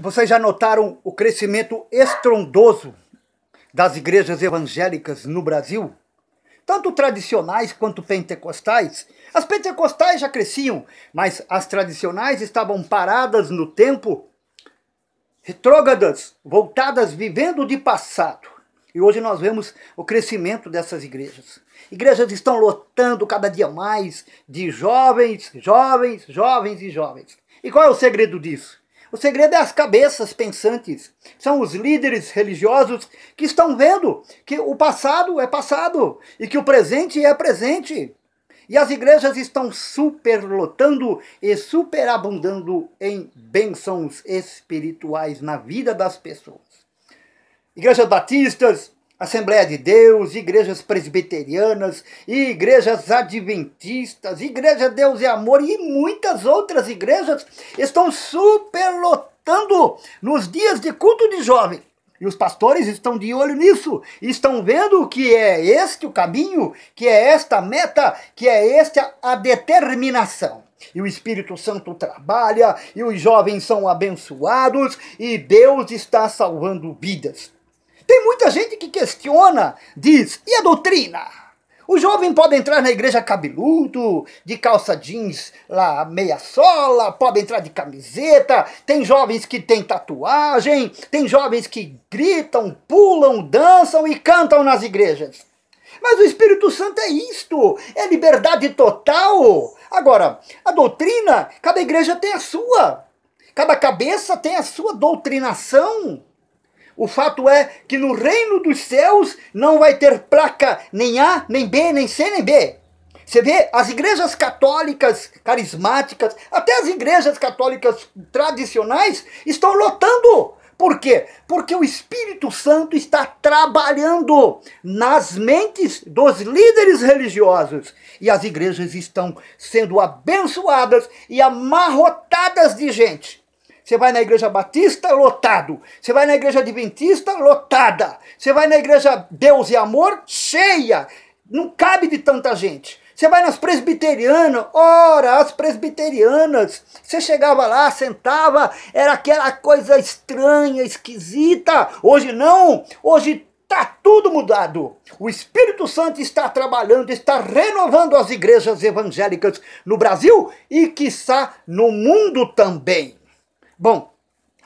Vocês já notaram o crescimento estrondoso das igrejas evangélicas no Brasil? Tanto tradicionais quanto pentecostais. As pentecostais já cresciam, mas as tradicionais estavam paradas no tempo, retrógradas, voltadas, vivendo de passado. E hoje nós vemos o crescimento dessas igrejas. Igrejas estão lotando cada dia mais de jovens, jovens, jovens e jovens. E qual é o segredo disso? O segredo é as cabeças pensantes. São os líderes religiosos que estão vendo que o passado é passado e que o presente é presente. E as igrejas estão superlotando e superabundando em bênçãos espirituais na vida das pessoas. Igrejas batistas, Assembleia de Deus, igrejas presbiterianas, igrejas adventistas, Igreja Deus e Amor e muitas outras igrejas estão superlotando nos dias de culto de jovem. E os pastores estão de olho nisso, estão vendo que é este o caminho, que é esta a meta, que é esta a determinação. E o Espírito Santo trabalha, e os jovens são abençoados, e Deus está salvando vidas. Tem muita gente que questiona, diz, e a doutrina? O jovem pode entrar na igreja cabeludo, de calça jeans lá meia sola, pode entrar de camiseta, tem jovens que têm tatuagem, tem jovens que gritam, pulam, dançam e cantam nas igrejas. Mas o Espírito Santo é isto, é liberdade total. Agora, a doutrina, cada igreja tem a sua, cada cabeça tem a sua doutrinação. O fato é que no reino dos céus não vai ter placa nem A, nem B, nem C, nem B. Você vê as igrejas católicas carismáticas, até as igrejas católicas tradicionais estão lotando. Por quê? Porque o Espírito Santo está trabalhando nas mentes dos líderes religiosos e as igrejas estão sendo abençoadas e amarrotadas de gente você vai na igreja batista, lotado. Você vai na igreja adventista, lotada. Você vai na igreja Deus e Amor, cheia. Não cabe de tanta gente. Você vai nas presbiterianas, ora, as presbiterianas. Você chegava lá, sentava, era aquela coisa estranha, esquisita. Hoje não, hoje Está tudo mudado. O Espírito Santo está trabalhando, está renovando as igrejas evangélicas no Brasil e, quiçá, no mundo também. Bom,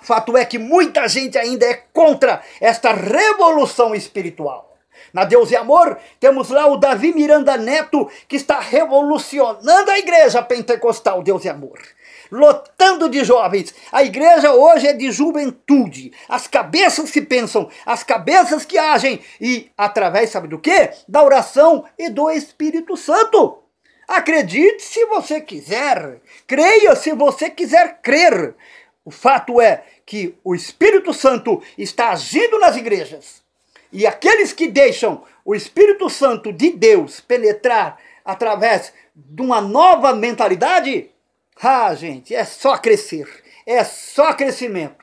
fato é que muita gente ainda é contra esta revolução espiritual. Na Deus e Amor, temos lá o Davi Miranda Neto, que está revolucionando a igreja pentecostal Deus e Amor. Lotando de jovens. A igreja hoje é de juventude. As cabeças que pensam, as cabeças que agem. E através, sabe do que? Da oração e do Espírito Santo. Acredite se você quiser. Creia se você quiser crer. O fato é que o Espírito Santo está agindo nas igrejas. E aqueles que deixam o Espírito Santo de Deus penetrar através de uma nova mentalidade, ah, gente, é só crescer, é só crescimento.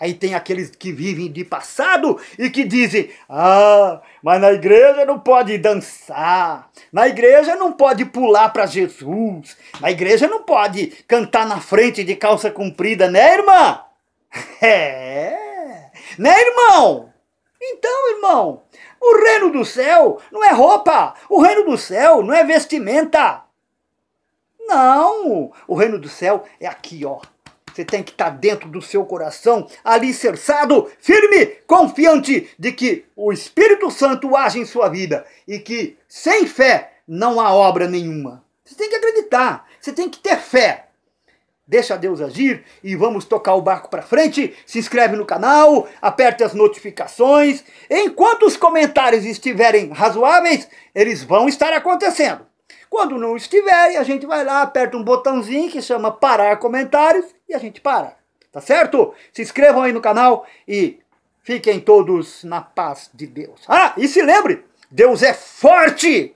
Aí tem aqueles que vivem de passado e que dizem: ah, mas na igreja não pode dançar, na igreja não pode pular para Jesus, na igreja não pode cantar na frente de calça comprida, né, irmã? É, né, irmão? Então, irmão, o reino do céu não é roupa, o reino do céu não é vestimenta. Não, o reino do céu é aqui, ó, você tem que estar tá dentro do seu coração, alicerçado, firme, confiante de que o Espírito Santo age em sua vida e que sem fé não há obra nenhuma. Você tem que acreditar, você tem que ter fé. Deixa Deus agir e vamos tocar o barco para frente. Se inscreve no canal, aperte as notificações. Enquanto os comentários estiverem razoáveis, eles vão estar acontecendo. Quando não estiverem, a gente vai lá, aperta um botãozinho que chama parar comentários e a gente para. Tá certo? Se inscrevam aí no canal e fiquem todos na paz de Deus. Ah, e se lembre, Deus é forte!